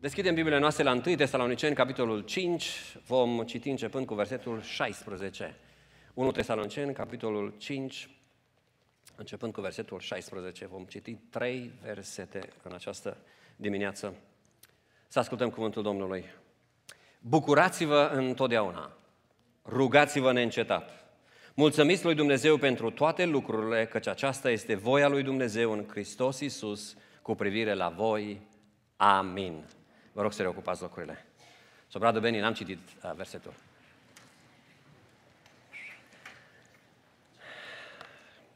Deschidem Biblia noastră la 1 Tesaloniceni, capitolul 5, vom citi începând cu versetul 16. 1 Tesaloniceni, capitolul 5, începând cu versetul 16. Vom citi trei versete în această dimineață. Să ascultăm cuvântul Domnului. Bucurați-vă întotdeauna, rugați-vă neîncetat, Mulțumiți lui Dumnezeu pentru toate lucrurile, căci aceasta este voia lui Dumnezeu în Hristos Iisus cu privire la voi. Amin. Vă rog să reocupați locurile. Sobradă Beni, n-am citit uh, versetul.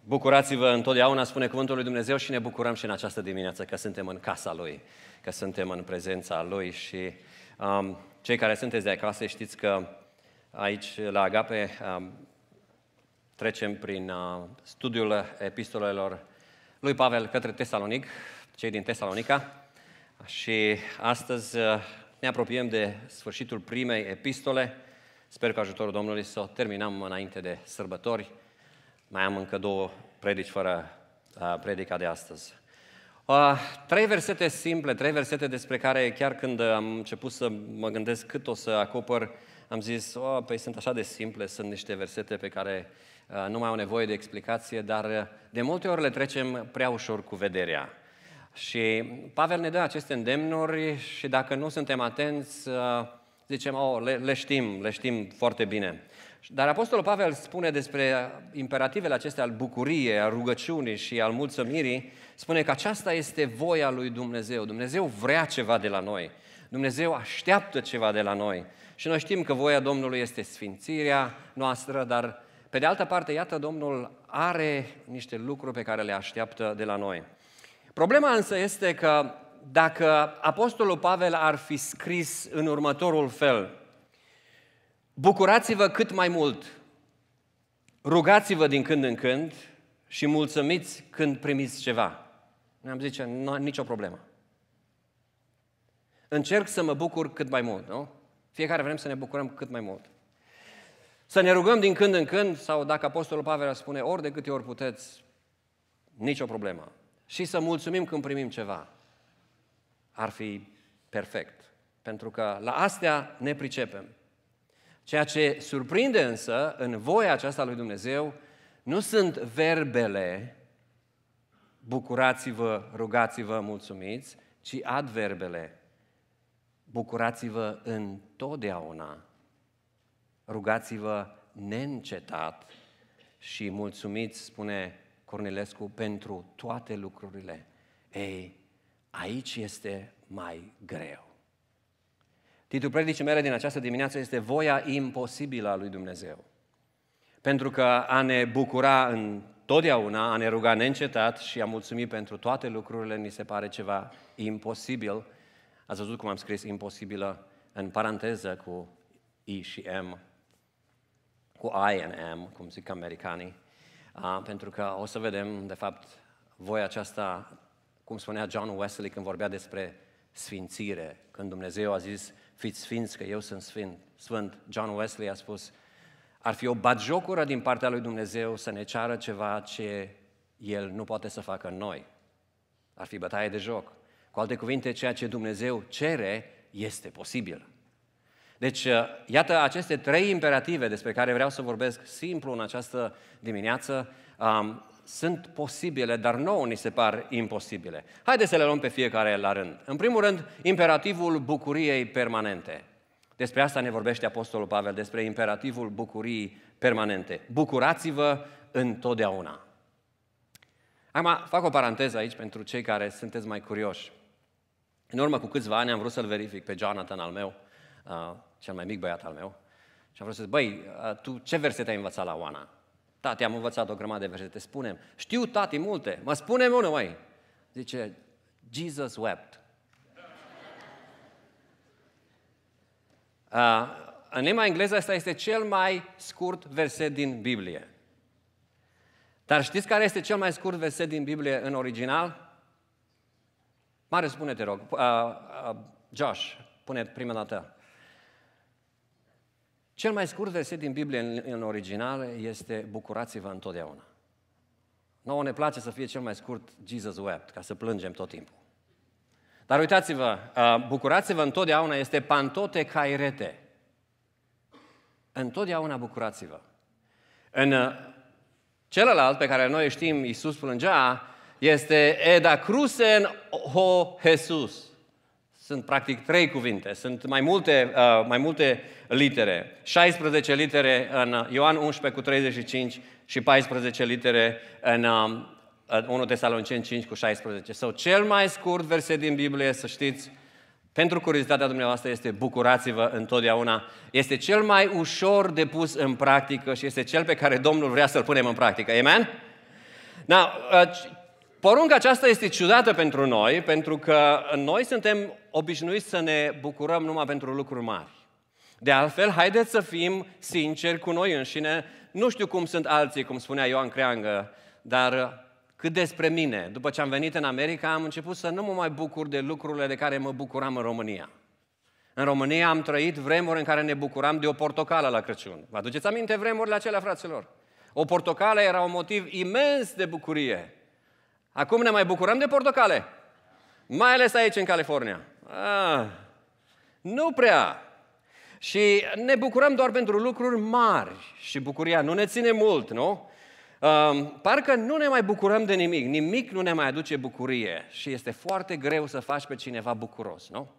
Bucurați-vă întotdeauna, spune cuvântul lui Dumnezeu și ne bucurăm și în această dimineață că suntem în casa Lui, că suntem în prezența Lui și um, cei care sunteți de acasă știți că aici la Agape um, trecem prin uh, studiul epistolelor lui Pavel către Tesalonic, cei din Tesalonica și astăzi uh, ne apropiem de sfârșitul primei epistole. Sper că ajutorul Domnului să o terminăm înainte de sărbători. Mai am încă două predici fără uh, predica de astăzi. Uh, trei versete simple, trei versete despre care chiar când am început să mă gândesc cât o să acopăr, am zis, oh, păi sunt așa de simple, sunt niște versete pe care nu mai au nevoie de explicație, dar de multe ori le trecem prea ușor cu vederea. Și Pavel ne dă aceste îndemnuri și dacă nu suntem atenți, uh, zicem, oh, le, le știm, le știm foarte bine. Dar Apostolul Pavel spune despre imperativele acestea al bucuriei, al rugăciunii și al mulțumirii, spune că aceasta este voia lui Dumnezeu. Dumnezeu vrea ceva de la noi. Dumnezeu așteaptă ceva de la noi. Și noi știm că voia Domnului este sfințirea noastră, dar pe de altă parte, iată, Domnul are niște lucruri pe care le așteaptă de la noi. Problema însă este că dacă Apostolul Pavel ar fi scris în următorul fel, bucurați-vă cât mai mult, rugați-vă din când în când și mulțumiți când primiți ceva. Ne-am zice, nu, nicio problemă. Încerc să mă bucur cât mai mult, nu? Fiecare vrem să ne bucurăm cât mai mult. Să ne rugăm din când în când, sau dacă Apostolul Pavel spune, ori de câte ori puteți, nicio problemă și să mulțumim când primim ceva. Ar fi perfect, pentru că la astea ne pricepem. Ceea ce surprinde însă în voia aceasta lui Dumnezeu nu sunt verbele bucurați-vă, rugați-vă, mulțumiți, ci adverbele bucurați-vă întotdeauna, rugați-vă neîncetat și mulțumiți, spune Cornelescu pentru toate lucrurile. Ei, aici este mai greu. Titul predicii mele din această dimineață este Voia imposibilă a lui Dumnezeu. Pentru că a ne bucura în a ne ruga neîncetat și a mulțumi pentru toate lucrurile, ni se pare ceva imposibil. Ați văzut cum am scris imposibilă în paranteză cu I și M, cu I and M, cum zic americanii pentru că o să vedem, de fapt, voia aceasta, cum spunea John Wesley când vorbea despre sfințire, când Dumnezeu a zis, fiți sfinți că eu sunt sfânt. Sfânt, John Wesley a spus, ar fi o batjocură din partea lui Dumnezeu să ne ceară ceva ce El nu poate să facă în noi. Ar fi bătaie de joc. Cu alte cuvinte, ceea ce Dumnezeu cere este posibil. Deci, uh, iată aceste trei imperative despre care vreau să vorbesc simplu în această dimineață, um, sunt posibile, dar nouă ni se par imposibile. Haideți să le luăm pe fiecare la rând. În primul rând, imperativul bucuriei permanente. Despre asta ne vorbește Apostolul Pavel, despre imperativul bucuriei permanente. Bucurați-vă întotdeauna. Acum, fac o paranteză aici pentru cei care sunteți mai curioși. În urmă cu câțiva ani am vrut să-l verific pe Jonathan al meu, uh, cel mai mic băiat al meu, și am vrut să zic, băi, tu ce versete ai învățat la Oana? Tati, am învățat o grămadă de versete, spunem. Știu, tati, multe, mă spune unul, mai. Zice, Jesus wept. Uh, în limba engleză asta este cel mai scurt verset din Biblie. Dar știți care este cel mai scurt verset din Biblie în original? Mare, spune-te, rog. Uh, uh, Josh, pune prima dată. Cel mai scurt verset din Biblie în, în original este Bucurați-vă întotdeauna. Nouă ne place să fie cel mai scurt Jesus wept, ca să plângem tot timpul. Dar uitați-vă, uh, bucurați-vă întotdeauna este pantote cairete. Întotdeauna bucurați-vă. În uh, celălalt pe care noi știm, Iisus plângea, este Eda ho Jesus. Sunt practic trei cuvinte, sunt mai multe, uh, mai multe litere. 16 litere în Ioan 11 cu 35 și 14 litere în uh, 1 Tesalonicen 5 cu 16. Um, Sau so, cel mai scurt verset din Biblie, să știți, pentru curiozitatea dumneavoastră este bucurați-vă întotdeauna. Este cel mai ușor de pus în practică și este cel pe care Domnul vrea să-l punem în practică. Amen? Now, uh, Porunca aceasta este ciudată pentru noi, pentru că noi suntem obișnuiți să ne bucurăm numai pentru lucruri mari. De altfel, haideți să fim sinceri cu noi înșine. Nu știu cum sunt alții, cum spunea Ioan Creangă, dar cât despre mine, după ce am venit în America, am început să nu mă mai bucur de lucrurile de care mă bucuram în România. În România am trăit vremuri în care ne bucuram de o portocală la Crăciun. Vă aduceți aminte vremurile acelea, fraților? O portocală era un motiv imens de bucurie. Acum ne mai bucurăm de portocale. Mai ales aici, în California. Ah, nu prea. Și ne bucurăm doar pentru lucruri mari și bucuria nu ne ține mult, nu? Um, parcă nu ne mai bucurăm de nimic, nimic nu ne mai aduce bucurie și este foarte greu să faci pe cineva bucuros, nu?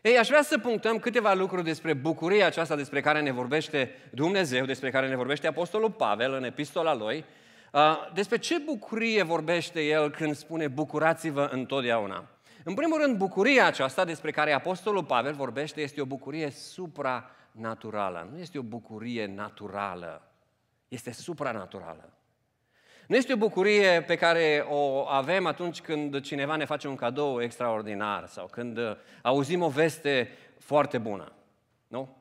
Ei, aș vrea să punctăm câteva lucruri despre bucuria aceasta despre care ne vorbește Dumnezeu, despre care ne vorbește Apostolul Pavel în epistola lui, Uh, despre ce bucurie vorbește el când spune bucurați-vă întotdeauna? În primul rând, bucuria aceasta despre care Apostolul Pavel vorbește este o bucurie supranaturală. Nu este o bucurie naturală, este supranaturală. Nu este o bucurie pe care o avem atunci când cineva ne face un cadou extraordinar sau când uh, auzim o veste foarte bună. Nu?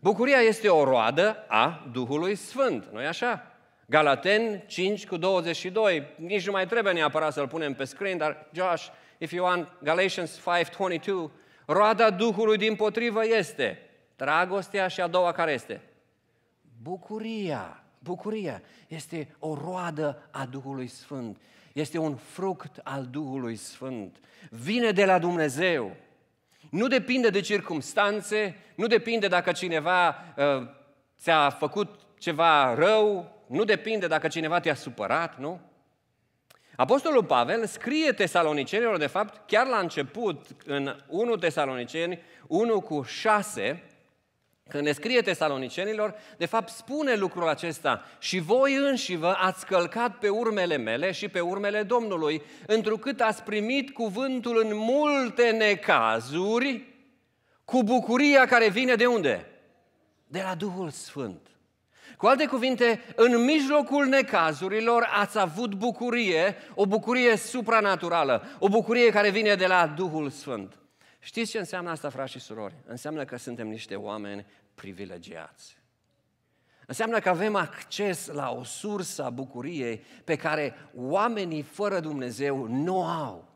Bucuria este o roadă a Duhului Sfânt, nu-i așa? Galaten 5 cu 22. Nici nu mai trebuie neapărat să-l punem pe screen, dar Josh, if you want, Galatians 5:22 roada Duhului din potrivă este dragostea și a doua care este? Bucuria. Bucuria este o roadă a Duhului Sfânt. Este un fruct al Duhului Sfânt. Vine de la Dumnezeu. Nu depinde de circumstanțe, nu depinde dacă cineva uh, ți-a făcut ceva rău, nu depinde dacă cineva te-a supărat, nu? Apostolul Pavel scrie tesalonicenilor, de fapt, chiar la început, în 1 Tesaloniceni, 1 cu 6, când ne scrie tesalonicenilor, de fapt spune lucrul acesta, și voi înși vă ați călcat pe urmele mele și pe urmele Domnului, întrucât ați primit cuvântul în multe necazuri, cu bucuria care vine de unde? De la Duhul Sfânt. Cu alte cuvinte, în mijlocul necazurilor ați avut bucurie, o bucurie supranaturală, o bucurie care vine de la Duhul Sfânt. Știți ce înseamnă asta, frați și surori? Înseamnă că suntem niște oameni privilegiați. Înseamnă că avem acces la o sursă a bucuriei pe care oamenii fără Dumnezeu nu au.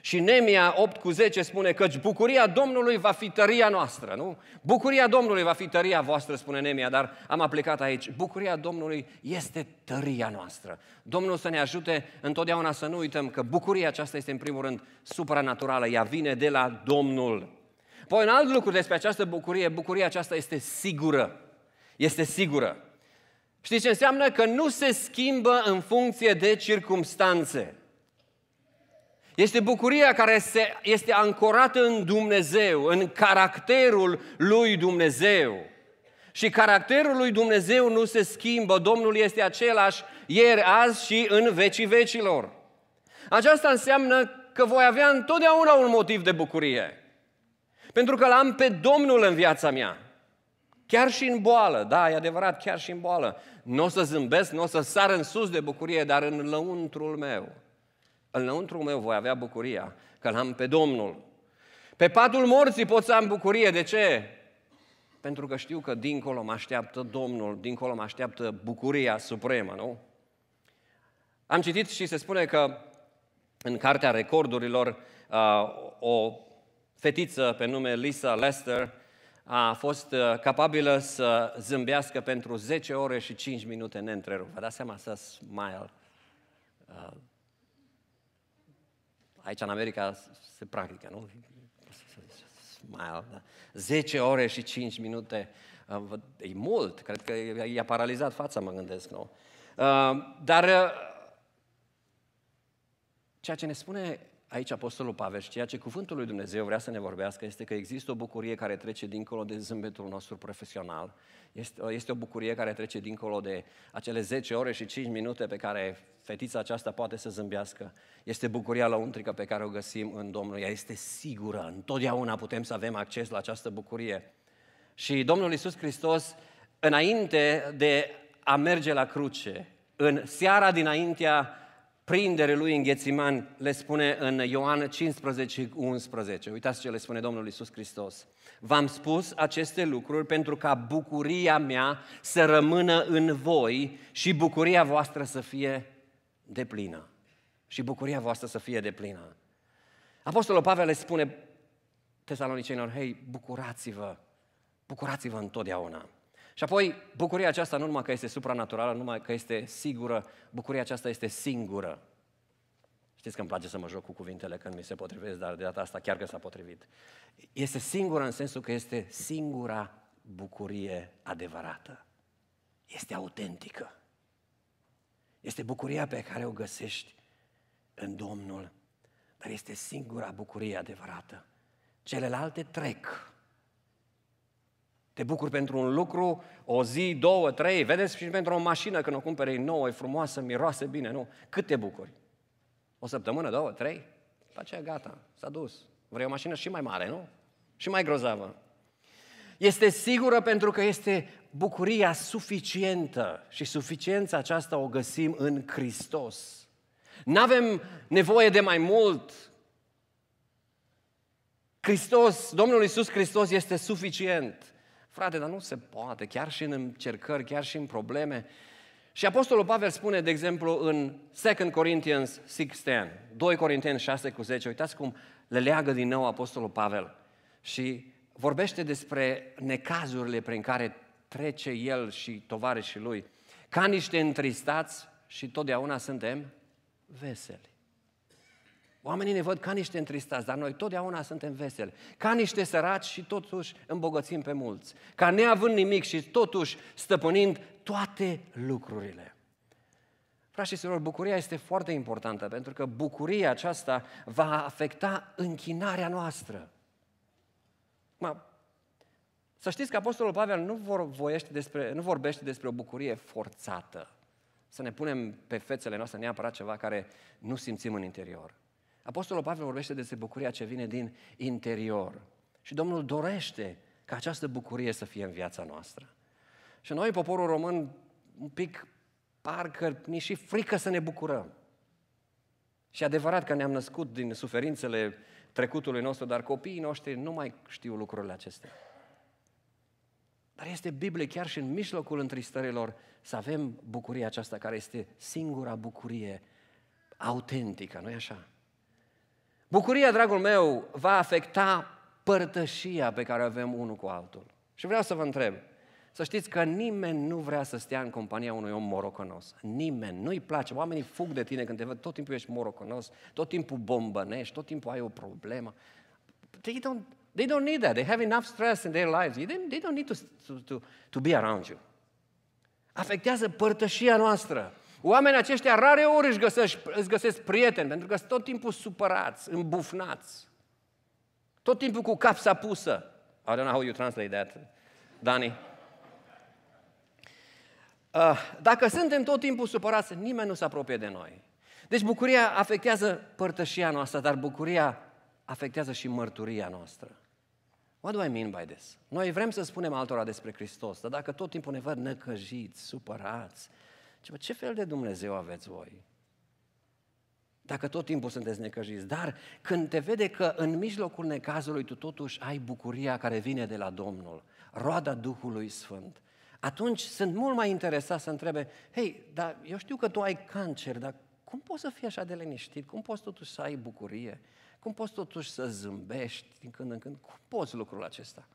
Și Nemia 8 cu 10 spune că bucuria Domnului va fi tăria noastră, nu? Bucuria Domnului va fi tăria voastră, spune Nemia, dar am aplicat aici. Bucuria Domnului este tăria noastră. Domnul să ne ajute întotdeauna să nu uităm că bucuria aceasta este în primul rând supranaturală, ea vine de la Domnul. Păi un alt lucru despre această bucurie, bucuria aceasta este sigură. Este sigură. Știți ce înseamnă? Că nu se schimbă în funcție de circumstanțe. Este bucuria care se, este ancorată în Dumnezeu, în caracterul lui Dumnezeu. Și caracterul lui Dumnezeu nu se schimbă. Domnul este același ieri, azi și în vecii vecilor. Aceasta înseamnă că voi avea întotdeauna un motiv de bucurie. Pentru că l-am pe Domnul în viața mea. Chiar și în boală, da, e adevărat, chiar și în boală. Nu o să zâmbesc, nu o să sar în sus de bucurie, dar în lăuntrul meu înăuntru meu voi avea bucuria că l-am pe Domnul. Pe patul morții pot să am bucurie. De ce? Pentru că știu că dincolo mă așteaptă Domnul, dincolo mă așteaptă bucuria supremă, nu? Am citit și se spune că în Cartea Recordurilor uh, o fetiță pe nume Lisa Lester a fost uh, capabilă să zâmbească pentru 10 ore și 5 minute neîntrerupt. Vă dați seama să smile uh, aici în America se practică, nu? Smile, da. 10 ore și 5 minute, e mult, cred că i-a paralizat fața, mă gândesc, nu? Uh, dar uh, ceea ce ne spune aici Apostolul Pavel și ceea ce cuvântul lui Dumnezeu vrea să ne vorbească este că există o bucurie care trece dincolo de zâmbetul nostru profesional, este, este o bucurie care trece dincolo de acele 10 ore și 5 minute pe care fetița aceasta poate să zâmbească, este bucuria lăuntrică pe care o găsim în Domnul, ea este sigură, întotdeauna putem să avem acces la această bucurie. Și Domnul Iisus Hristos, înainte de a merge la cruce, în seara dinaintea prindere lui în Ghețiman le spune în Ioan 15, 11. Uitați ce le spune Domnul Iisus Hristos. V-am spus aceste lucruri pentru ca bucuria mea să rămână în voi și bucuria voastră să fie deplină. Și bucuria voastră să fie deplină. Apostolul Pavel le spune tesalonicenilor, hei, bucurați-vă, bucurați-vă întotdeauna. Și apoi, bucuria aceasta nu numai că este supranaturală, nu numai că este sigură, bucuria aceasta este singură. Știți că îmi place să mă joc cu cuvintele când mi se potrivesc, dar de data asta chiar că s-a potrivit. Este singură în sensul că este singura bucurie adevărată. Este autentică. Este bucuria pe care o găsești în Domnul, dar este singura bucurie adevărată. Celelalte trec. Te bucuri pentru un lucru, o zi, două, trei, vedeți și pentru o mașină când o cumpere e nouă, e frumoasă, miroase bine, nu? Cât te bucuri? O săptămână, două, trei? După aceea gata, s-a dus. Vrei o mașină și mai mare, nu? Și mai grozavă. Este sigură pentru că este bucuria suficientă și suficiența aceasta o găsim în Hristos. Nu avem nevoie de mai mult. Hristos, Domnul Iisus Hristos este suficient. Frate, dar nu se poate, chiar și în încercări, chiar și în probleme. Și Apostolul Pavel spune, de exemplu, în 2 Corinthians 6.10, 2 Corinteni 6 cu 10, uitați cum le leagă din nou Apostolul Pavel și vorbește despre necazurile prin care trece el și tovarășii lui, ca niște întristați și totdeauna suntem veseli. Oamenii ne văd ca niște întristați, dar noi totdeauna suntem veseli. Ca niște săraci și totuși îmbogățim pe mulți. Ca neavând nimic și totuși stăpânind toate lucrurile. Frați și surori, bucuria este foarte importantă pentru că bucuria aceasta va afecta închinarea noastră. Ma, să știți că Apostolul Pavel nu, voiește despre, nu vorbește despre o bucurie forțată. Să ne punem pe fețele noastre neapărat ceva care nu simțim în interior. Apostolul Pavel vorbește despre bucuria ce vine din interior. Și Domnul dorește ca această bucurie să fie în viața noastră. Și noi, poporul român, un pic parcă ni și frică să ne bucurăm. Și adevărat că ne-am născut din suferințele trecutului nostru, dar copiii noștri nu mai știu lucrurile acestea. Dar este Biblie chiar și în mijlocul întristărilor să avem bucuria aceasta care este singura bucurie autentică, nu-i așa? Bucuria, dragul meu, va afecta părtășia pe care o avem unul cu altul. Și vreau să vă întreb, să știți că nimeni nu vrea să stea în compania unui om moroconos. Nimeni. Nu-i place. Oamenii fug de tine când te văd. Tot timpul ești moroconos. tot timpul bombănești, tot timpul ai o problemă. They don't, they don't need that. They have enough stress in their lives. They don't, they don't need to, to, to, to be around you. Afectează părtășia noastră. Oamenii aceștia rare ori își găsesc, își găsesc prieteni, pentru că sunt tot timpul supărați, îmbufnați. Tot timpul cu capsa pusă. I don't know how you translate that, Dani. Uh, dacă suntem tot timpul supărați, nimeni nu se apropie de noi. Deci bucuria afectează părtășia noastră, dar bucuria afectează și mărturia noastră. What do I mean by this? Noi vrem să spunem altora despre Hristos, dar dacă tot timpul ne văd necăjiți, supărați, ce, ce fel de Dumnezeu aveți voi? Dacă tot timpul sunteți necăjiți, dar când te vede că în mijlocul necazului tu totuși ai bucuria care vine de la Domnul, roada Duhului Sfânt, atunci sunt mult mai interesat să întrebe, hei, dar eu știu că tu ai cancer, dar cum poți să fii așa de liniștit? Cum poți totuși să ai bucurie? Cum poți totuși să zâmbești din când în când? Cum poți lucrul acesta?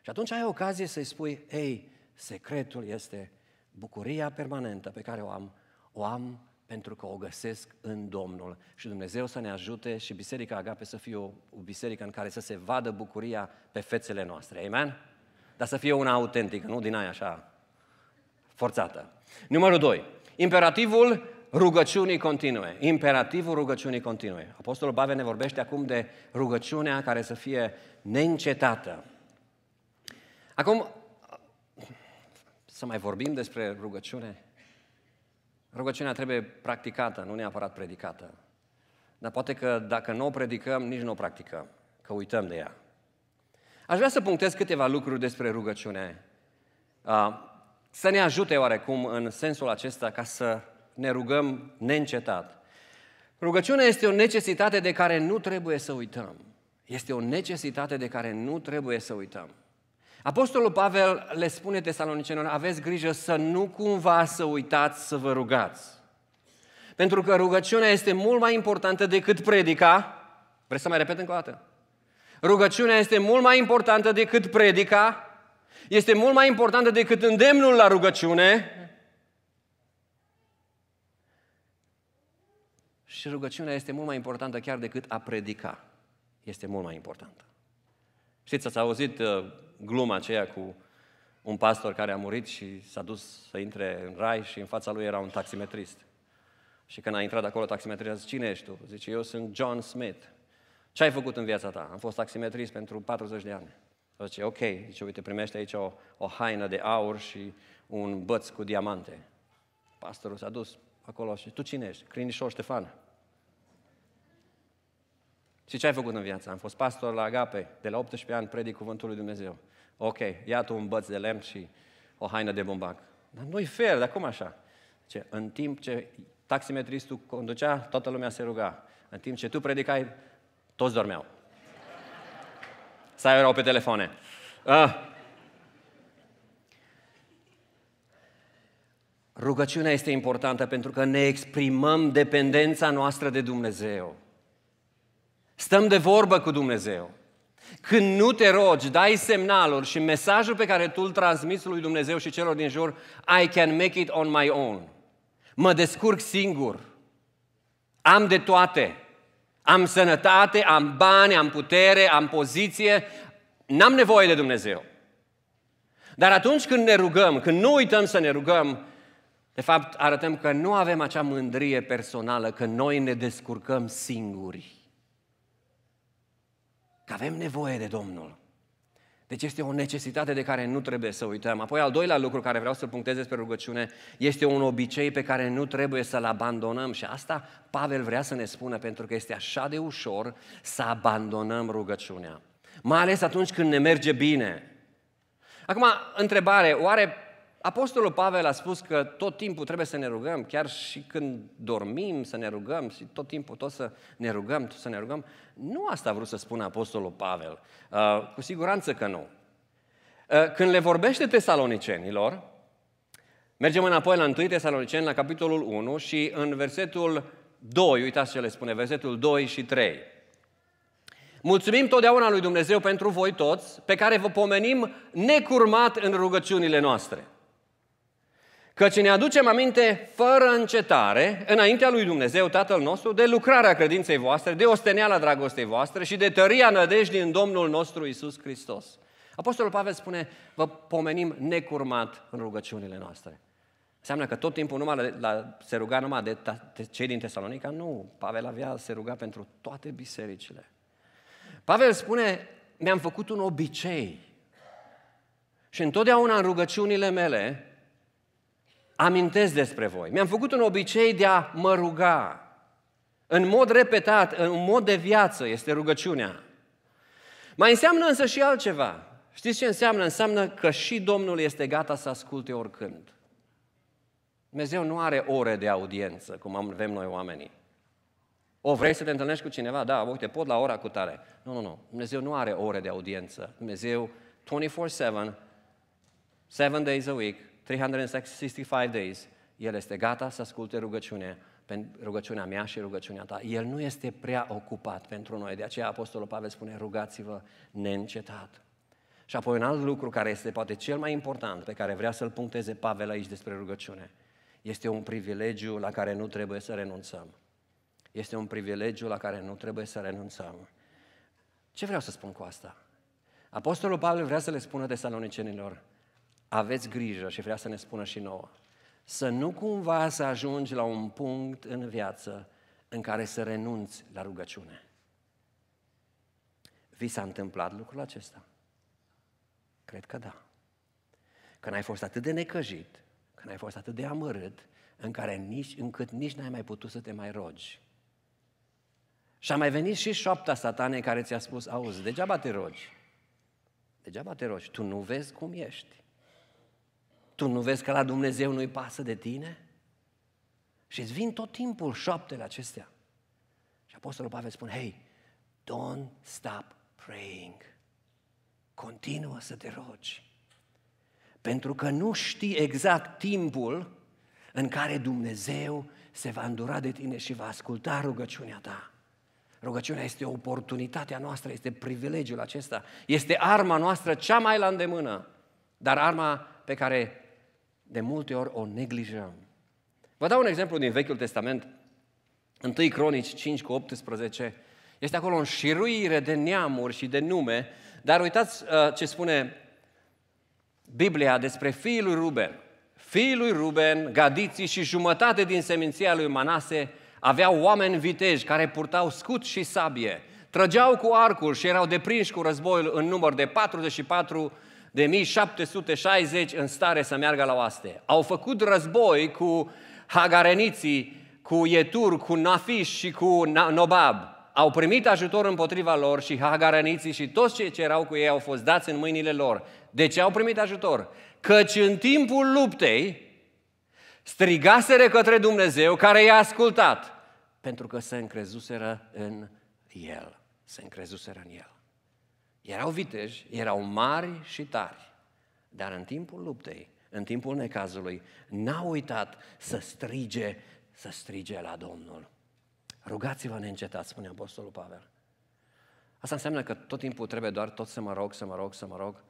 Și atunci ai ocazie să-i spui, ei, secretul este bucuria permanentă pe care o am, o am pentru că o găsesc în Domnul. Și Dumnezeu să ne ajute și Biserica Agape să fie o, o biserică în care să se vadă bucuria pe fețele noastre. Amen? Dar să fie una autentică, nu din aia așa forțată. Numărul 2. Imperativul rugăciunii continue. Imperativul rugăciunii continue. Apostolul Bave ne vorbește acum de rugăciunea care să fie neîncetată. Acum, să mai vorbim despre rugăciune? Rugăciunea trebuie practicată, nu neapărat predicată. Dar poate că dacă nu o predicăm, nici nu o practicăm, că uităm de ea. Aș vrea să punctez câteva lucruri despre rugăciune. Să ne ajute oarecum în sensul acesta ca să ne rugăm neîncetat. Rugăciunea este o necesitate de care nu trebuie să uităm. Este o necesitate de care nu trebuie să uităm. Apostolul Pavel le spune tesalonicenilor, aveți grijă să nu cumva să uitați să vă rugați. Pentru că rugăciunea este mult mai importantă decât predica. Vreți să mai repet încă o dată? Rugăciunea este mult mai importantă decât predica, este mult mai importantă decât îndemnul la rugăciune. Și rugăciunea este mult mai importantă chiar decât a predica. Este mult mai importantă. Știți, ați auzit uh, gluma aceea cu un pastor care a murit și s-a dus să intre în rai și în fața lui era un taximetrist. Și când a intrat acolo, taximetrist, zice, cine ești tu? Zice, eu sunt John Smith. Ce ai făcut în viața ta? Am fost taximetrist pentru 40 de ani. Zice, ok, zice, uite, primește aici o, o haină de aur și un băț cu diamante. Pastorul s-a dus acolo și, tu cine ești? Crinișor Ștefan. Și ce ai făcut în viața? Am fost pastor la Agape, de la 18 ani predic cuvântul lui Dumnezeu. Ok, iată un băț de lemn și o haină de bombac. Dar nu-i fair, dar cum așa? Ce, în timp ce taximetristul conducea, toată lumea se ruga. În timp ce tu predicai, toți dormeau. Sau erau pe telefoane. Ah. Rugăciunea este importantă pentru că ne exprimăm dependența noastră de Dumnezeu. Stăm de vorbă cu Dumnezeu. Când nu te rogi, dai semnaluri și mesajul pe care tu îl transmiți lui Dumnezeu și celor din jur, I can make it on my own. Mă descurc singur. Am de toate. Am sănătate, am bani, am putere, am poziție. N-am nevoie de Dumnezeu. Dar atunci când ne rugăm, când nu uităm să ne rugăm, de fapt arătăm că nu avem acea mândrie personală, că noi ne descurcăm singuri. Că avem nevoie de Domnul. Deci este o necesitate de care nu trebuie să uităm. Apoi al doilea lucru care vreau să-l punctez despre rugăciune este un obicei pe care nu trebuie să-l abandonăm și asta Pavel vrea să ne spună pentru că este așa de ușor să abandonăm rugăciunea. Mai ales atunci când ne merge bine. Acum, întrebare, oare Apostolul Pavel a spus că tot timpul trebuie să ne rugăm, chiar și când dormim să ne rugăm și tot timpul tot să ne rugăm, tot să ne rugăm. Nu asta a vrut să spună Apostolul Pavel. Uh, cu siguranță că nu. Uh, când le vorbește tesalonicenilor, mergem înapoi la 1 Tesaloniceni, la capitolul 1 și în versetul 2, uitați ce le spune, versetul 2 și 3. Mulțumim totdeauna lui Dumnezeu pentru voi toți, pe care vă pomenim necurmat în rugăciunile noastre Căci ne aducem aminte fără încetare, înaintea lui Dumnezeu, Tatăl nostru, de lucrarea credinței voastre, de osteneala dragostei voastre și de tăria nădejdii în Domnul nostru Isus Hristos. Apostolul Pavel spune, vă pomenim necurmat în rugăciunile noastre. Înseamnă că tot timpul numai la, se ruga numai de, de cei din Tesalonica? Nu, Pavel avea, se ruga pentru toate bisericile. Pavel spune, mi-am făcut un obicei. Și întotdeauna în rugăciunile mele, amintesc despre voi. Mi-am făcut un obicei de a mă ruga. În mod repetat, în mod de viață este rugăciunea. Mai înseamnă însă și altceva. Știți ce înseamnă? Înseamnă că și Domnul este gata să asculte oricând. Dumnezeu nu are ore de audiență, cum avem noi oamenii. O, vrei să te întâlnești cu cineva? Da, uite, pot la ora cu tare. Nu, nu, nu. Dumnezeu nu are ore de audiență. Dumnezeu 24-7, 7 days a week, 365 days, El este gata să asculte rugăciune, rugăciunea mea și rugăciunea ta. El nu este prea ocupat pentru noi, de aceea Apostolul Pavel spune, rugați-vă neîncetat. Și apoi un alt lucru care este poate cel mai important, pe care vrea să-l puncteze Pavel aici despre rugăciune, este un privilegiu la care nu trebuie să renunțăm. Este un privilegiu la care nu trebuie să renunțăm. Ce vreau să spun cu asta? Apostolul Pavel vrea să le spună tesalonicenilor, aveți grijă și vrea să ne spună și nouă, să nu cumva să ajungi la un punct în viață în care să renunți la rugăciune. Vi s-a întâmplat lucrul acesta? Cred că da. Când ai fost atât de necăjit, când ai fost atât de amărât, în care nici, încât nici n-ai mai putut să te mai rogi. Și a mai venit și șoapta satanei care ți-a spus, auzi, degeaba te rogi. Degeaba te rogi, tu nu vezi cum ești. Tu nu vezi că la Dumnezeu nu-i pasă de tine? Și îți vin tot timpul șoaptele acestea. Și Apostolul Pavel spune, hei, don't stop praying. Continuă să te rogi. Pentru că nu știi exact timpul în care Dumnezeu se va îndura de tine și va asculta rugăciunea ta. Rugăciunea este oportunitatea noastră, este privilegiul acesta, este arma noastră cea mai la îndemână, dar arma pe care de multe ori o neglijăm. Vă dau un exemplu din Vechiul Testament, 1 Cronici 5 cu 18, este acolo în șiruire de neamuri și de nume, dar uitați uh, ce spune Biblia despre fiul lui Ruben. Fiul lui Ruben, gadiții și jumătate din seminția lui Manase aveau oameni viteji care purtau scut și sabie, trăgeau cu arcul și erau deprinși cu războiul în număr de 44 de 1760 în stare să meargă la oaste. Au făcut război cu hagareniții, cu ietur, cu nafiș și cu nobab. Au primit ajutor împotriva lor și hagareniții și toți cei ce erau cu ei au fost dați în mâinile lor. De ce au primit ajutor? Căci în timpul luptei strigaseră către Dumnezeu care i-a ascultat pentru că se încrezuseră în El. Se încrezuseră în El. Erau viteji, erau mari și tari, dar în timpul luptei, în timpul necazului, n-au uitat să strige, să strige la Domnul. Rugați-vă neîncetat, spune Apostolul Pavel. Asta înseamnă că tot timpul trebuie doar tot să mă rog, să mă rog, să mă rog.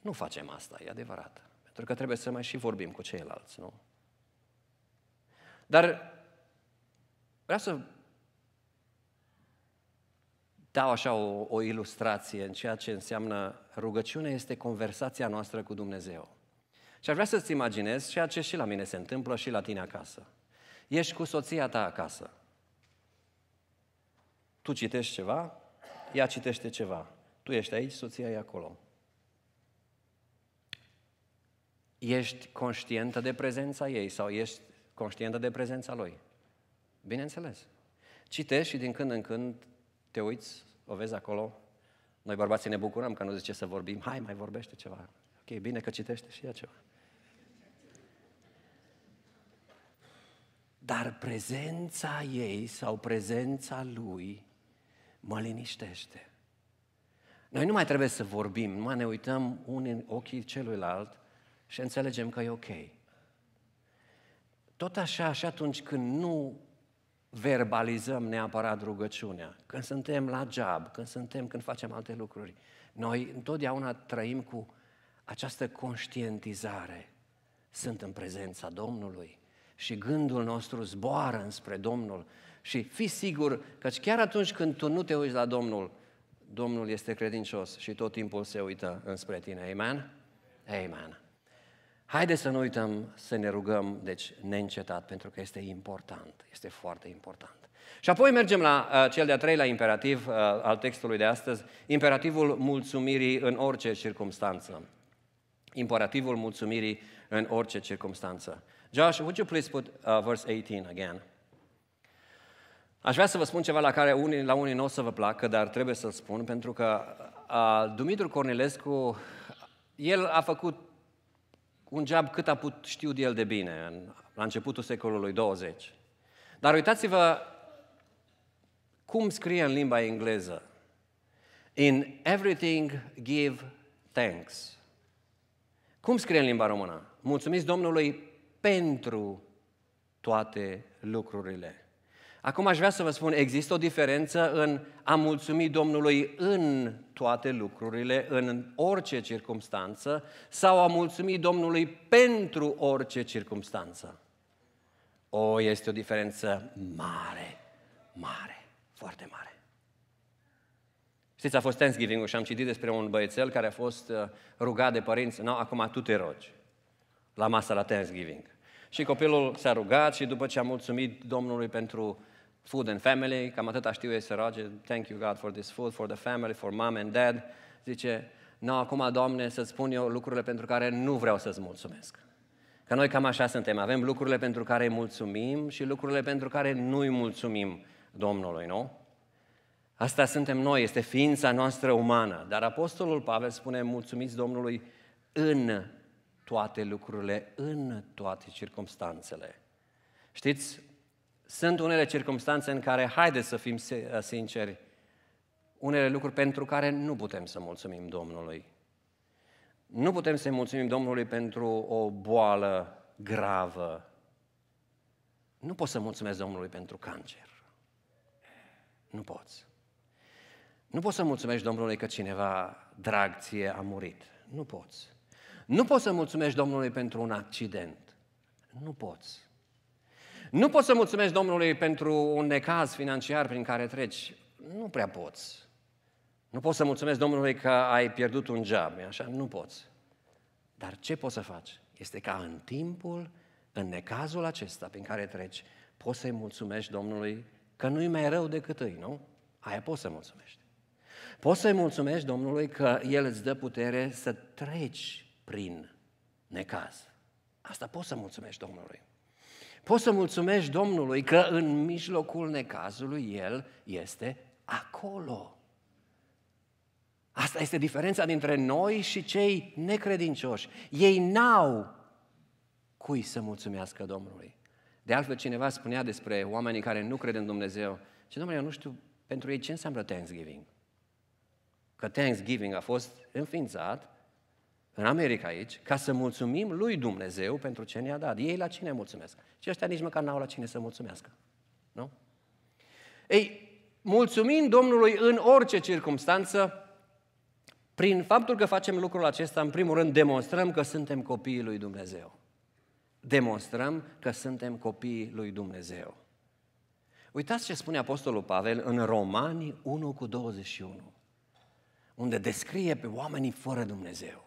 Nu facem asta, e adevărat. Pentru că trebuie să mai și vorbim cu ceilalți, nu? Dar vreau să dau așa o, o ilustrație în ceea ce înseamnă rugăciune este conversația noastră cu Dumnezeu. Și aș vrea să-ți imaginezi ceea ce și la mine se întâmplă și la tine acasă. Ești cu soția ta acasă. Tu citești ceva, ea citește ceva. Tu ești aici, soția e acolo. Ești conștientă de prezența ei sau ești conștientă de prezența lui? Bineînțeles. Citești și din când în când te uiți, o vezi acolo. Noi bărbații ne bucurăm că nu zice să vorbim, hai mai vorbește ceva. Ok, bine că citește și ea ceva. Dar prezența ei sau prezența lui mă liniștește. Noi nu mai trebuie să vorbim, nu ne uităm unii în ochii celuilalt și înțelegem că e ok. Tot așa și atunci când nu verbalizăm neapărat rugăciunea. Când suntem la job, când suntem, când facem alte lucruri, noi întotdeauna trăim cu această conștientizare. Sunt în prezența Domnului și gândul nostru zboară înspre Domnul. Și fi sigur că chiar atunci când tu nu te uiți la Domnul, Domnul este credincios și tot timpul se uită înspre tine. Amen? Amen. Haideți să nu uităm să ne rugăm, deci, neîncetat, pentru că este important, este foarte important. Și apoi mergem la uh, cel de-a treilea imperativ uh, al textului de astăzi, imperativul mulțumirii în orice circumstanță. Imperativul mulțumirii în orice circumstanță. Josh, would you please put uh, verse 18 again? Aș vrea să vă spun ceva la care unii, la unii nu o să vă placă, dar trebuie să-l spun, pentru că uh, Dumitru Cornilescu, el a făcut un geab cât a put, știut el de bine în, la începutul secolului 20. Dar uitați-vă cum scrie în limba engleză. In everything give thanks. Cum scrie în limba română? Mulțumiți Domnului pentru toate lucrurile. Acum aș vrea să vă spun, există o diferență în a mulțumi Domnului în toate lucrurile, în orice circumstanță, sau a mulțumi Domnului pentru orice circumstanță. O, este o diferență mare, mare, foarte mare. Știți, a fost Thanksgiving și am citit despre un băiețel care a fost uh, rugat de părinți, nu, acum tu te rogi la masa la Thanksgiving. Și copilul s-a rugat și după ce a mulțumit Domnului pentru uh, food and family, cam atâta știu ei roage, thank you God for this food, for the family, for mom and dad, zice, nu, no, acum, Doamne, să spun eu lucrurile pentru care nu vreau să-ți mulțumesc. Că noi cam așa suntem, avem lucrurile pentru care mulțumim și lucrurile pentru care nu i mulțumim Domnului, nu? Asta suntem noi, este ființa noastră umană. Dar Apostolul Pavel spune, mulțumiți Domnului în toate lucrurile, în toate circumstanțele. Știți, sunt unele circunstanțe în care, haide să fim uh, sinceri, unele lucruri pentru care nu putem să mulțumim Domnului. Nu putem să-i mulțumim Domnului pentru o boală gravă. Nu poți să mulțumesc Domnului pentru cancer. Nu poți. Nu poți să mulțumești Domnului că cineva drag ție a murit. Nu poți. Nu poți să mulțumești Domnului pentru un accident. Nu poți. Nu poți să mulțumești Domnului pentru un necaz financiar prin care treci. Nu prea poți. Nu poți să mulțumești Domnului că ai pierdut un job, așa? Nu poți. Dar ce poți să faci? Este ca în timpul, în necazul acesta prin care treci, poți să-i mulțumești Domnului că nu-i mai rău decât îi, nu? Aia poți să mulțumești. Poți să-i mulțumești Domnului că El îți dă putere să treci prin necaz. Asta poți să mulțumești Domnului. Poți să mulțumești Domnului că în mijlocul necazului El este acolo. Asta este diferența dintre noi și cei necredincioși. Ei n-au cui să mulțumească Domnului. De altfel, cineva spunea despre oamenii care nu cred în Dumnezeu. Și domnule, eu nu știu pentru ei ce înseamnă Thanksgiving. Că Thanksgiving a fost înființat în America aici, ca să mulțumim lui Dumnezeu pentru ce ne-a dat. Ei la cine mulțumesc? Și ăștia nici măcar n-au la cine să mulțumească. Nu? Ei, mulțumim Domnului în orice circunstanță, prin faptul că facem lucrul acesta, în primul rând, demonstrăm că suntem copiii lui Dumnezeu. Demonstrăm că suntem copiii lui Dumnezeu. Uitați ce spune Apostolul Pavel în Romani 1 cu 21, unde descrie pe oamenii fără Dumnezeu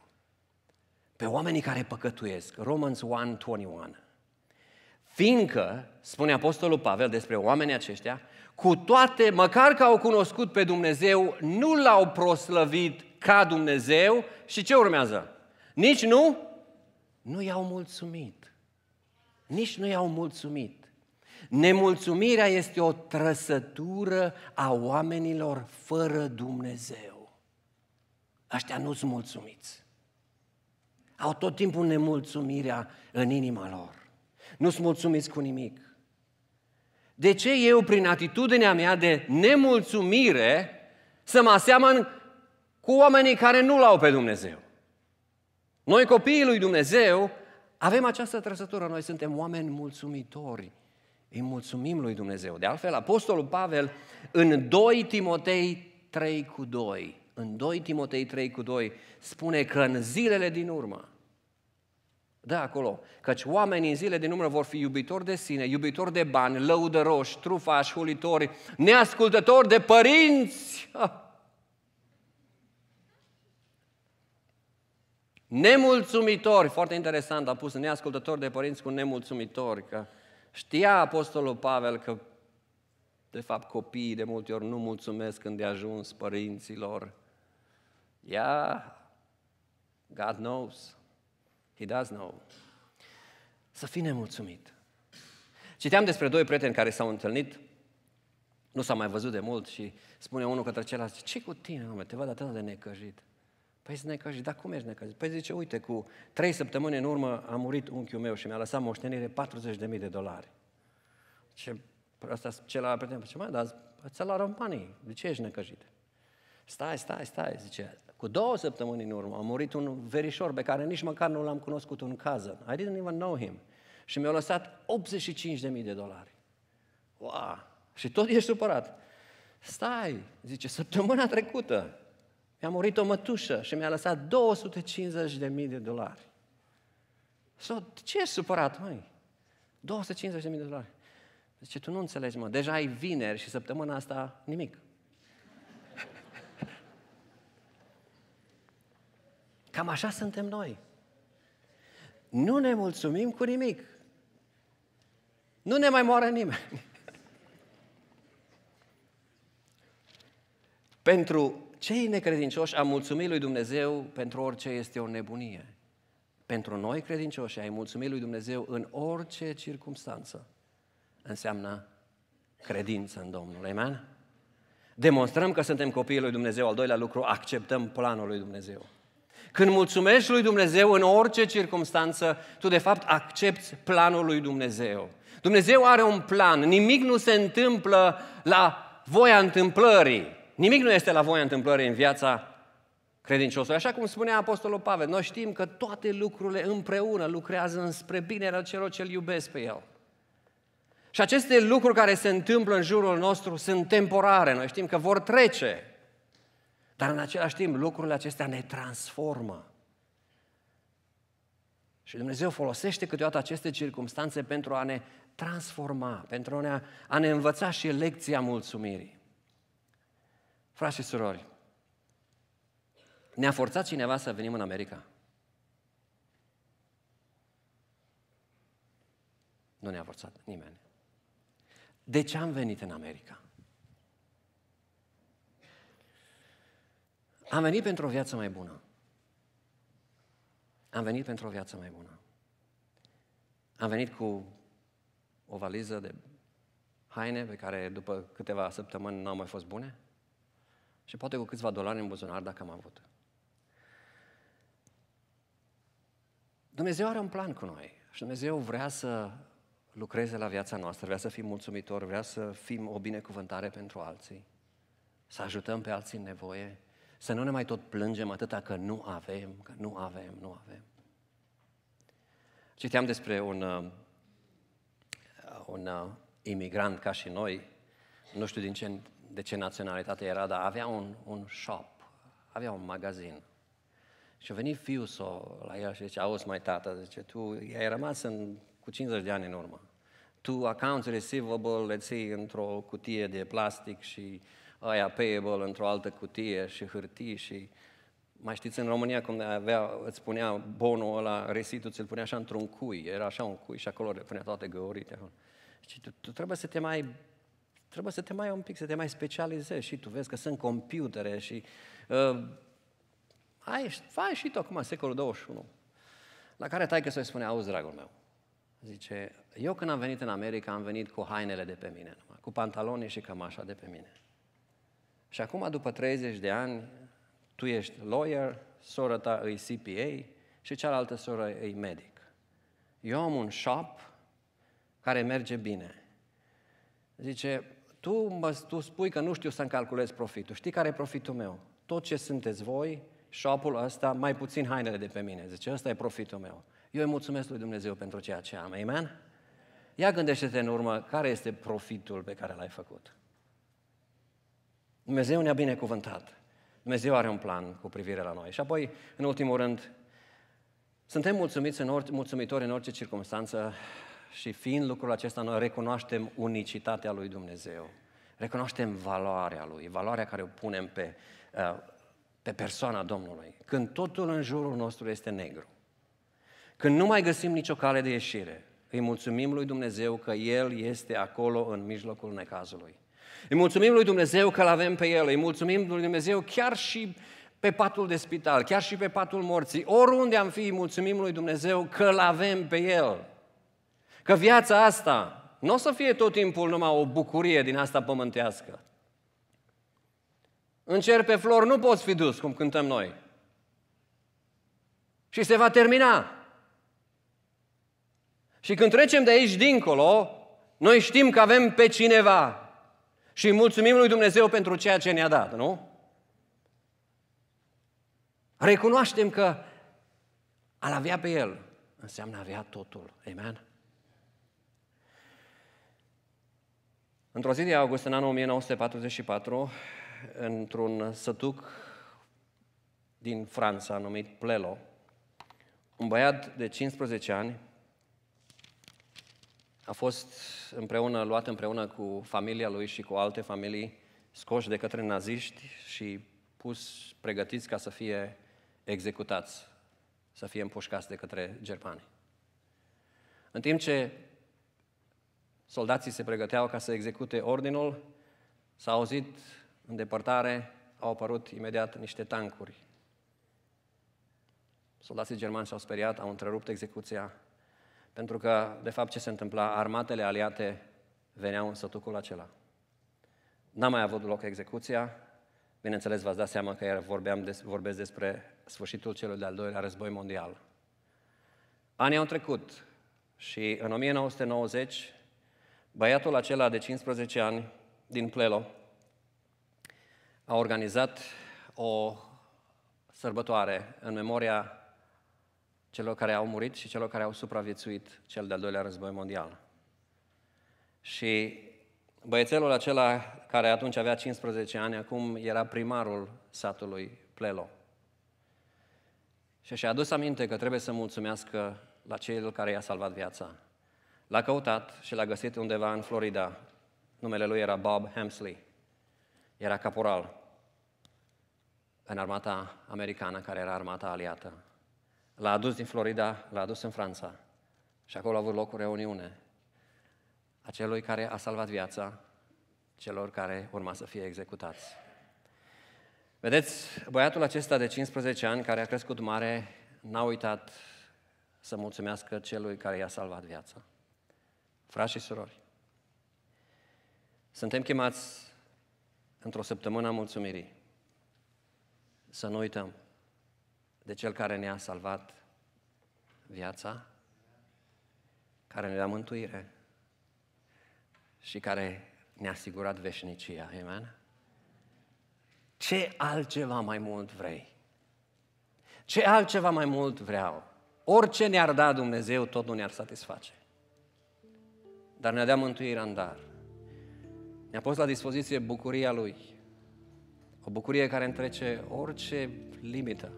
pe oamenii care păcătuiesc. Romans 1:21. Fiindcă, spune Apostolul Pavel despre oamenii aceștia, cu toate, măcar că au cunoscut pe Dumnezeu, nu l-au proslăvit ca Dumnezeu și ce urmează? Nici nu? Nu i-au mulțumit. Nici nu i-au mulțumit. Nemulțumirea este o trăsătură a oamenilor fără Dumnezeu. Aștia nu-ți mulțumiți. Au tot timpul nemulțumirea în inima lor. Nu sunt mulțumiți cu nimic. De ce eu, prin atitudinea mea de nemulțumire, să mă aseamăn cu oamenii care nu l-au pe Dumnezeu? Noi, copiii lui Dumnezeu, avem această trăsătură. Noi suntem oameni mulțumitori. Îi mulțumim lui Dumnezeu. De altfel, Apostolul Pavel, în 2 Timotei 3 cu 2, în 2 Timotei 3 cu 2, spune că în zilele din urmă da, acolo, căci oamenii în zile din număr vor fi iubitori de sine, iubitori de bani, lăudăroși, trufași, hulitori, neascultători de părinți, nemulțumitori, foarte interesant, a pus neascultători de părinți cu nemulțumitori, că știa Apostolul Pavel că de fapt copiii de multe ori nu mulțumesc când de ajuns părinților. Ia, yeah, God knows. He does know. Să fii nemulțumit. Citeam despre doi prieteni care s-au întâlnit, nu s-au mai văzut de mult și spune unul către celălalt, ce cu tine, om, te văd atât de necăjit. Păi ești necăjit, dar cum ești necăjit? Păi zice, uite, cu trei săptămâni în urmă a murit unchiul meu și mi-a lăsat moștenire 40.000 de dolari. Ce, asta, celălalt prieten, ce mai, dar ți-a luat banii, de ce ești necăjit? Stai, stai, stai, zice, cu două săptămâni în urmă a murit un verișor pe care nici măcar nu l-am cunoscut un cază. I didn't even know him. Și mi-a lăsat 85.000 de dolari. Wow! Și tot ești supărat. Stai, zice, săptămâna trecută mi-a murit o mătușă și mi-a lăsat 250.000 de dolari. So, ce ești supărat, măi? 250.000 de dolari. Zice, tu nu înțelegi, mă, deja ai vineri și săptămâna asta nimic. Cam așa suntem noi. Nu ne mulțumim cu nimic. Nu ne mai moară nimeni. Pentru cei necredincioși a mulțumi lui Dumnezeu pentru orice este o nebunie. Pentru noi credincioși ai mulțumi lui Dumnezeu în orice circunstanță înseamnă credință în Domnul. Amen? Demonstrăm că suntem copiii lui Dumnezeu. Al doilea lucru, acceptăm planul lui Dumnezeu. Când mulțumești lui Dumnezeu în orice circunstanță, tu de fapt accepti planul lui Dumnezeu. Dumnezeu are un plan, nimic nu se întâmplă la voia întâmplării. Nimic nu este la voia întâmplării în viața credinciosului. Așa cum spunea Apostolul Pavel, noi știm că toate lucrurile împreună lucrează înspre binele celor ce-L iubesc pe El. Și aceste lucruri care se întâmplă în jurul nostru sunt temporare. Noi știm că vor trece. Dar în același timp, lucrurile acestea ne transformă. Și Dumnezeu folosește câteodată aceste circumstanțe pentru a ne transforma, pentru a ne, a ne învăța și lecția mulțumirii. Frați și surori, ne-a forțat cineva să venim în America? Nu ne-a forțat nimeni. De ce am venit în America? Am venit pentru o viață mai bună. Am venit pentru o viață mai bună. Am venit cu o valiză de haine pe care după câteva săptămâni n-au mai fost bune și poate cu câțiva dolari în buzunar dacă am avut. Dumnezeu are un plan cu noi și Dumnezeu vrea să lucreze la viața noastră, vrea să fim mulțumitori, vrea să fim o binecuvântare pentru alții, să ajutăm pe alții în nevoie, să nu ne mai tot plângem atâta că nu avem, că nu avem, nu avem. Citeam despre un, uh, uh, un uh, imigrant ca și noi, nu știu din ce, de ce naționalitate era, dar avea un, un shop, avea un magazin. Și a venit fiul său la el și zice, auzi mai tată, zice, tu ai rămas în, cu 50 de ani în urmă. Tu accounts receivable le ții într-o cutie de plastic și uh, aia payable într-o altă cutie și hârtii și mai știți, în România, cum avea, îți spunea bonul ăla, resitul, ți-l punea așa într-un cui, era așa un cui și acolo le punea toate găurite. Și tu, tu trebuie să te mai trebuie să te mai un pic, să te mai specializezi și tu vezi că sunt computere și uh, ai, fai și tu acum secolul 21. La care că să-i spune, auzi, dragul meu, zice, eu când am venit în America, am venit cu hainele de pe mine, numai, cu pantaloni și cămașa de pe mine. Și acum, după 30 de ani, tu ești lawyer, sora ta e CPA și cealaltă soră e medic. Eu am un shop care merge bine. Zice, tu, mă, tu spui că nu știu să-mi calculez profitul. Știi care e profitul meu? Tot ce sunteți voi, shop ăsta, mai puțin hainele de pe mine. Zice, ăsta e profitul meu. Eu îi mulțumesc lui Dumnezeu pentru ceea ce am. Amen? Ia gândește-te în urmă care este profitul pe care l-ai făcut. Dumnezeu ne-a binecuvântat. Dumnezeu are un plan cu privire la noi. Și apoi, în ultimul rând, suntem mulțumiți în orice, mulțumitori în orice circunstanță și fiind lucrul acesta, noi recunoaștem unicitatea lui Dumnezeu. Recunoaștem valoarea lui, valoarea care o punem pe, uh, pe persoana Domnului. Când totul în jurul nostru este negru, când nu mai găsim nicio cale de ieșire, îi mulțumim lui Dumnezeu că El este acolo în mijlocul necazului. Îi mulțumim lui Dumnezeu că l-avem pe El, îi mulțumim lui Dumnezeu chiar și pe patul de spital, chiar și pe patul morții. Oriunde am fi, îi mulțumim lui Dumnezeu că l-avem pe El. Că viața asta nu o să fie tot timpul numai o bucurie din asta pământească. În cer pe flori nu poți fi dus, cum cântăm noi. Și se va termina. Și când trecem de aici dincolo, noi știm că avem pe cineva și mulțumim lui Dumnezeu pentru ceea ce ne-a dat, nu? Recunoaștem că al avea pe El înseamnă avea totul. Amen? Într-o zi de august, în anul 1944, într-un sătuc din Franța numit Plelo, un băiat de 15 ani a fost împreună, luat împreună cu familia lui și cu alte familii, scoși de către naziști și pus, pregătiți ca să fie executați, să fie împușcați de către germani. În timp ce soldații se pregăteau ca să execute ordinul, s-a auzit în depărtare, au apărut imediat niște tancuri. Soldații germani s-au speriat, au întrerupt execuția pentru că, de fapt, ce se întâmpla? Armatele aliate veneau în sătucul acela. N-a mai avut loc execuția, bineînțeles v-ați dat seama că iar vorbeam des, vorbesc despre sfârșitul celui de-al doilea război mondial. Anii au trecut și în 1990 băiatul acela de 15 ani din Plelo a organizat o sărbătoare în memoria celor care au murit și celor care au supraviețuit cel de-al doilea război mondial. Și băiețelul acela care atunci avea 15 ani, acum era primarul satului Plelo. Și și-a adus aminte că trebuie să mulțumească la cel care i-a salvat viața. L-a căutat și l-a găsit undeva în Florida. Numele lui era Bob Hemsley. Era caporal în armata americană, care era armata aliată. L-a adus din Florida, l-a adus în Franța. Și acolo a avut loc o reuniune a celui care a salvat viața celor care urma să fie executați. Vedeți, băiatul acesta de 15 ani, care a crescut mare, n-a uitat să mulțumească celui care i-a salvat viața. Frați și surori, suntem chemați într-o săptămână a mulțumirii. Să nu uităm de Cel care ne-a salvat viața, care ne-a mântuire și care ne-a asigurat veșnicia. Amen? Ce altceva mai mult vrei? Ce altceva mai mult vreau? Orice ne-ar da Dumnezeu, tot nu ne-ar satisface. Dar ne-a dat mântuirea în dar. Ne-a pus la dispoziție bucuria Lui. O bucurie care întrece orice limită.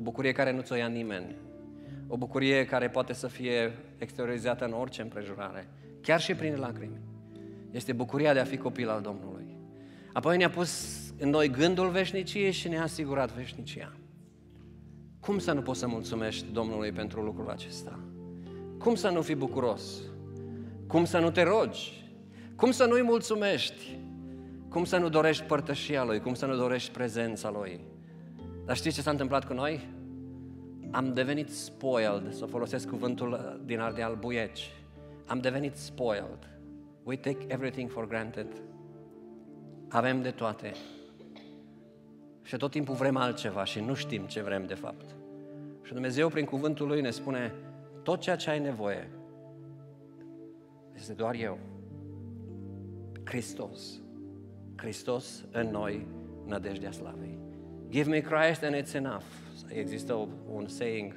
O bucurie care nu ți-o ia nimeni. O bucurie care poate să fie exteriorizată în orice împrejurare, chiar și prin lacrimi. Este bucuria de a fi copil al Domnului. Apoi ne-a pus în noi gândul veșniciei și ne-a asigurat veșnicia. Cum să nu poți să mulțumești Domnului pentru lucrul acesta? Cum să nu fii bucuros? Cum să nu te rogi? Cum să nu-i mulțumești? Cum să nu dorești părtășia Lui? Cum să nu dorești prezența Lui? Dar știți ce s-a întâmplat cu noi? Am devenit spoiled, să folosesc cuvântul uh, din Ardeal Buieci. Am devenit spoiled. We take everything for granted. Avem de toate. Și tot timpul vrem altceva și nu știm ce vrem de fapt. Și Dumnezeu prin cuvântul Lui ne spune tot ceea ce ai nevoie este doar eu. Hristos. Hristos în noi, nădejdea slavei. Give me Christ and it's enough. Există un saying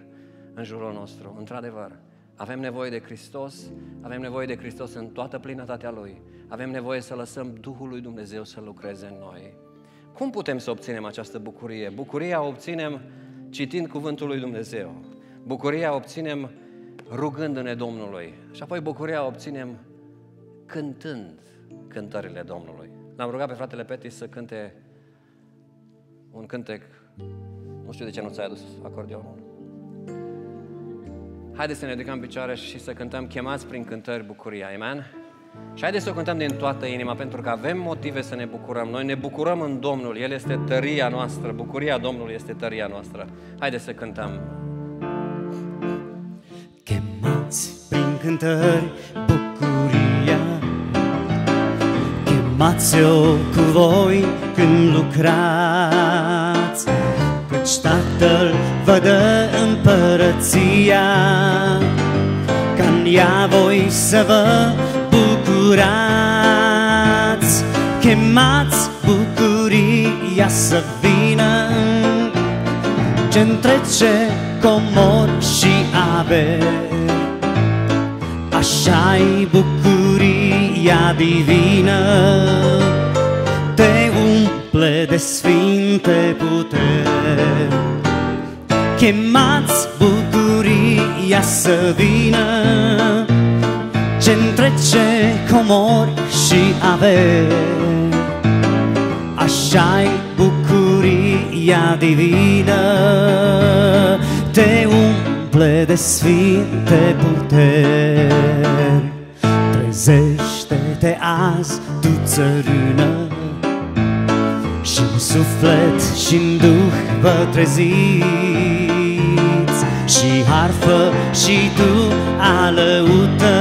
în jurul nostru. Într-adevăr, avem nevoie de Hristos, avem nevoie de Hristos în toată plinătatea Lui. Avem nevoie să lăsăm Duhul lui Dumnezeu să lucreze în noi. Cum putem să obținem această bucurie? Bucuria o obținem citind Cuvântul lui Dumnezeu. Bucuria o obținem rugându-ne Domnului. Și apoi bucuria o obținem cântând cântările Domnului. L-am rugat pe fratele Peti să cânte un cântec. Nu știu de ce nu ți-ai adus acordeonul. Haideți să ne ridicăm picioare și să cântăm Chemați prin cântări bucuria, amen? Și haideți să o cântăm din toată inima, pentru că avem motive să ne bucurăm. Noi ne bucurăm în Domnul, El este tăria noastră, bucuria Domnului este tăria noastră. Haideți să cântăm. Chemați prin cântări bucuria, Luați o cu voi când lucrați, Căci Tatăl vă dă împărăția, ca în ea voi să vă bucurați. Chemați bucuria să vină ce întrece comor și ave, Așa-i bucuria Maria divină te umple de sfinte puteri. Chemați bucuria să vină ce întrece comori și averi. așa e bucuria divină te umple de sfinte puteri. Trezești te azi tu țărână și în suflet și în duh vă treziți Și harfă și tu alăută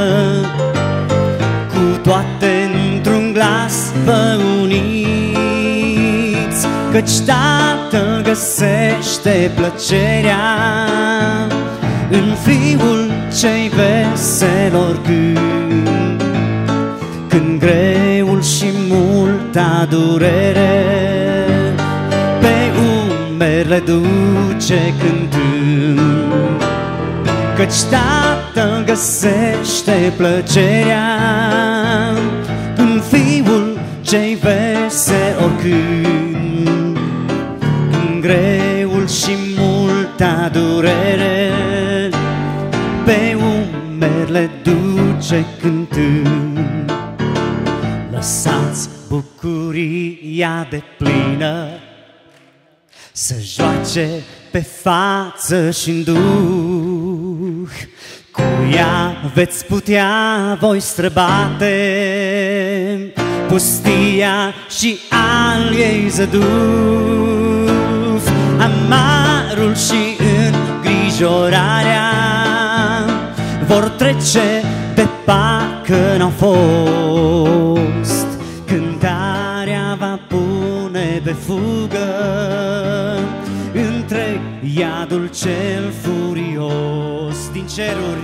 Cu toate într-un glas vă uniți Căci Tatăl găsește plăcerea În Fiul cei veselor gând când greul și multa durere Pe umeri le duce cântând Căci tată găsește plăcerea În fiul cei vese oricând În greul și multa durere Pe umeri le duce cântând lăsați bucuria de plină Să joace pe față și în duh Cu ea veți putea voi străbate Pustia și al ei zăduf Amarul și îngrijorarea Vor trece de pacă n-au fost de fugă Între iadul cel furios Din ceruri,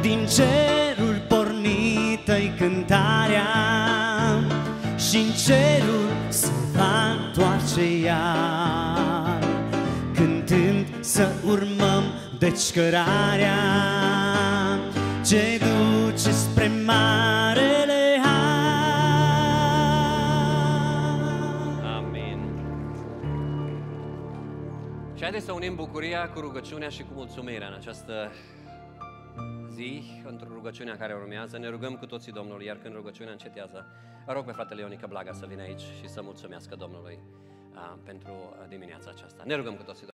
din cerul pornită-i cântarea și în cerul se va întoarce ea Cântând să urmăm deci cărarea Ce duce spre mare Și haideți să unim bucuria cu rugăciunea și cu mulțumirea în această zi, într-o rugăciunea care urmează. Ne rugăm cu toții Domnului, iar când rugăciunea încetează, rog pe fratele Ionica Blaga să vină aici și să mulțumească Domnului uh, pentru dimineața aceasta. Ne rugăm cu toții Domnului.